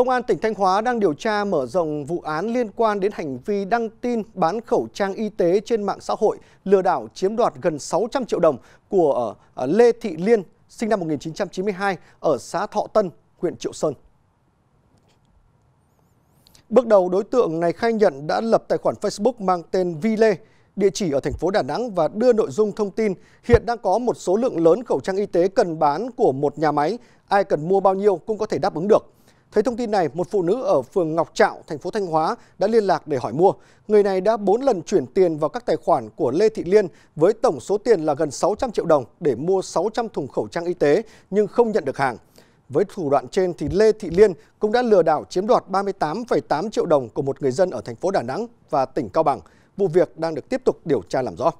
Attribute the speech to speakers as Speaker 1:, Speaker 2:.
Speaker 1: Công an tỉnh Thanh Hóa đang điều tra mở rộng vụ án liên quan đến hành vi đăng tin bán khẩu trang y tế trên mạng xã hội lừa đảo chiếm đoạt gần 600 triệu đồng của ờ, ờ, Lê Thị Liên, sinh năm 1992 ở xã Thọ Tân, huyện Triệu Sơn. Bước đầu đối tượng này khai nhận đã lập tài khoản Facebook mang tên Vi Lê, địa chỉ ở thành phố Đà Nẵng và đưa nội dung thông tin hiện đang có một số lượng lớn khẩu trang y tế cần bán của một nhà máy, ai cần mua bao nhiêu cũng có thể đáp ứng được. Thấy thông tin này, một phụ nữ ở phường Ngọc Trạo, thành phố Thanh Hóa đã liên lạc để hỏi mua. Người này đã 4 lần chuyển tiền vào các tài khoản của Lê Thị Liên với tổng số tiền là gần 600 triệu đồng để mua 600 thùng khẩu trang y tế nhưng không nhận được hàng. Với thủ đoạn trên thì Lê Thị Liên cũng đã lừa đảo chiếm đoạt 38,8 triệu đồng của một người dân ở thành phố Đà Nẵng và tỉnh Cao Bằng. Vụ việc đang được tiếp tục điều tra làm rõ.